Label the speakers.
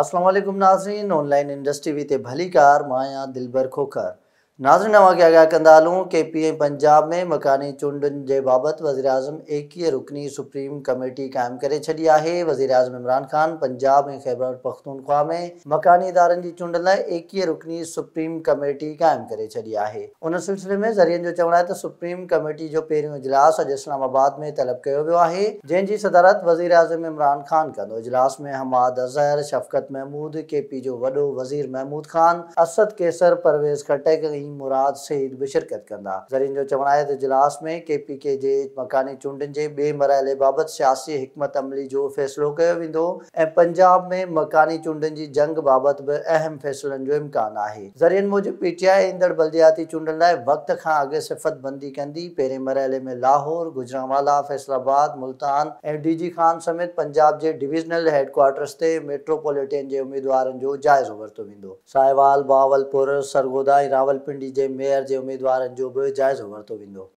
Speaker 1: असलम नाजरीन online industry भली कार माया दिलबर खोकर नाजर नवा के आगाह कंदालूँ के पी एम पंजाब में मकानी चूंडन के बाबत वज़ी अजम एकवीह रुकनी सुप्रीम कमेटी कायम कर छी है वजीर अजम इमरान ख़ान पंजाब में ख़ैबर पख्तूनख्वा में मकानी इदारनि की चूंड लाइ रुकनी सुप्रीम कमेटी कायम कर छी है उन सिलसिले में जरियन जो चवणु आहे सुप्रीम कमेटी जो पहिरियों इजलास अज इस्लामाबाद में तलब किया वो है जंहिंजी सदारत वजीर अजम इमरान ख़ान कंदो इजलास में हमाद अज़हर शफ़क़त महमूद के पी जो वो वज़ीर महमूद ख़ान असद केसर परवेज़ खटक रहीम मुराद सईद बि शिरकत कंदा ज़रीन जो चवणु आहे इजलास में के पी के जे मकानी चूंडुनि जे ॿिए मरहले बाबति सियासी हिकमत अमली जो फ़ैसिलो कयो वेंदो पंजाब में मकानी चूंडुनि जी जंग बाबति बि अहम फ़ैसिलनि जो इम्कान आहे ज़रीन मूजिबि पी टी बल्दियाती चूंडुनि लाइ वक़्त खां अॻु सिफ़त बंदी कंदी मरहले में लाहौर गुजरांवाला फैसलाबाद मुल्तान ऐं डी जी खान समेत पंजाब जे डिवीज़नल हेडक्वार्टर्स ते मेट्रोपोलिटन जे उमेदवारनि जो जाइज़ो वरितो साहिवाल बावलपुर सरगोदा ऐं ंडी जे मेयर जे उमेदवारनि जो बि जाइज़ो वरितो वेंदो